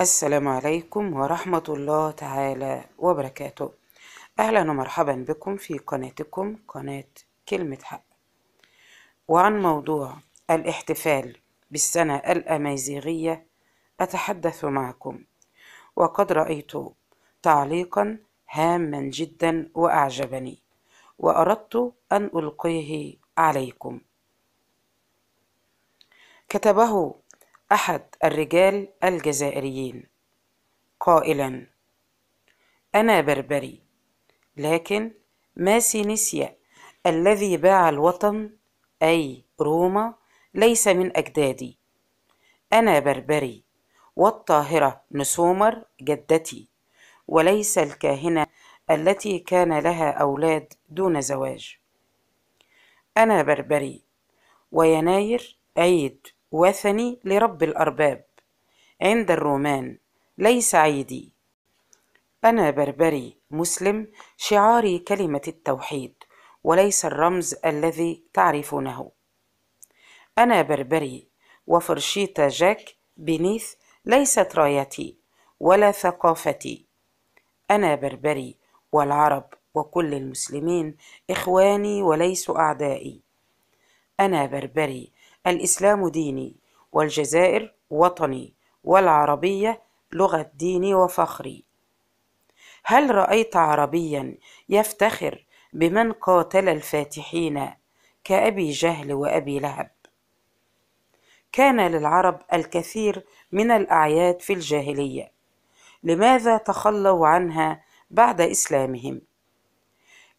السلام عليكم ورحمة الله تعالى وبركاته أهلا ومرحبا بكم في قناتكم قناة كلمة حق وعن موضوع الاحتفال بالسنة الأمازيغية أتحدث معكم وقد رأيت تعليقا هاما جدا وأعجبني وأردت أن ألقيه عليكم كتبه أحد الرجال الجزائريين قائلا أنا بربري لكن ماسينيسيا الذي باع الوطن أي روما ليس من أجدادي أنا بربري والطاهرة نسومر جدتي وليس الكاهنة التي كان لها أولاد دون زواج أنا بربري ويناير عيد وثني لرب الأرباب عند الرومان ليس عيدي أنا بربري مسلم شعاري كلمة التوحيد وليس الرمز الذي تعرفونه أنا بربري وفرشيتا جاك بنيث ليست رايتي ولا ثقافتي أنا بربري والعرب وكل المسلمين إخواني وليسوا أعدائي أنا بربري الإسلام ديني والجزائر وطني والعربية لغة ديني وفخري هل رأيت عربيا يفتخر بمن قاتل الفاتحين كأبي جهل وأبي لهب كان للعرب الكثير من الأعياد في الجاهلية لماذا تخلوا عنها بعد إسلامهم؟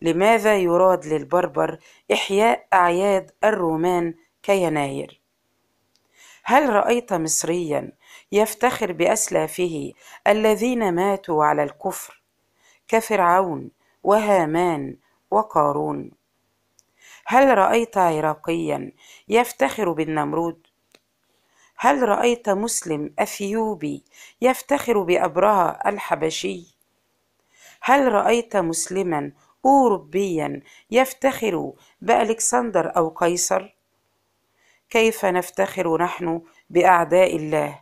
لماذا يراد للبربر إحياء أعياد الرومان كيناير هل رأيت مصريا يفتخر بأسلافه الذين ماتوا على الكفر كفرعون وهامان وقارون هل رأيت عراقيا يفتخر بالنمرود هل رأيت مسلم أثيوبي يفتخر بأبرهة الحبشي هل رأيت مسلما أوروبيا يفتخر بألكسندر أو قيصر كيف نفتخر نحن بأعداء الله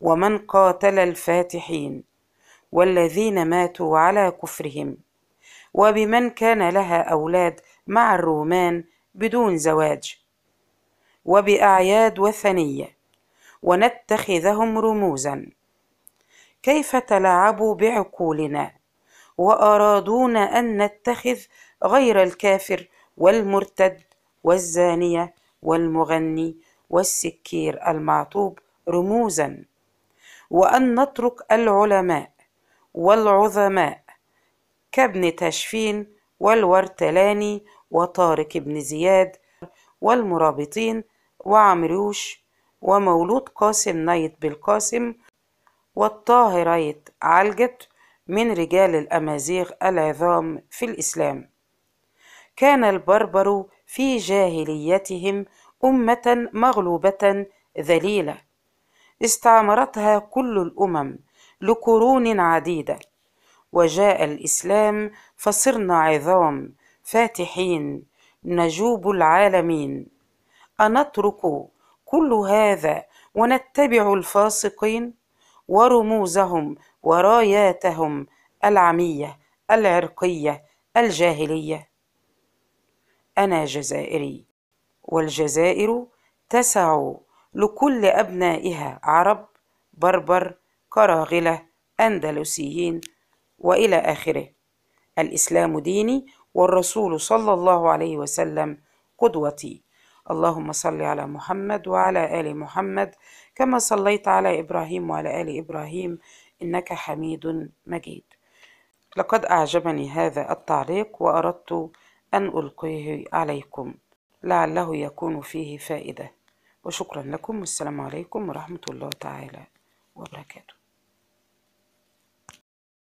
ومن قاتل الفاتحين والذين ماتوا على كفرهم وبمن كان لها أولاد مع الرومان بدون زواج وبأعياد وثنية ونتخذهم رموزا كيف تلاعبوا بعقولنا وأرادونا أن نتخذ غير الكافر والمرتد والزانية والمغني والسكير المعطوب رموزا وأن نترك العلماء والعظماء كابن تشفين والورتلاني وطارق بن زياد والمرابطين وعمروش ومولود قاسم نايت بالقاسم والطاهرية علجت من رجال الأمازيغ العظام في الإسلام كان البربر في جاهليتهم أمة مغلوبة ذليلة استعمرتها كل الأمم لقرون عديدة وجاء الإسلام فصرنا عظام فاتحين نجوب العالمين أنترك كل هذا ونتبع الفاسقين ورموزهم وراياتهم العمية العرقية الجاهلية أنا جزائري والجزائر تسع لكل أبنائها عرب بربر كراغلة أندلسيين وإلى آخره الإسلام ديني والرسول صلى الله عليه وسلم قدوتي اللهم صل على محمد وعلى آل محمد كما صليت على إبراهيم وعلى آل إبراهيم إنك حميد مجيد لقد أعجبني هذا التعليق وأردت أن ألقيه عليكم لعله يكون فيه فائدة وشكرا لكم والسلام عليكم ورحمة الله تعالى وبركاته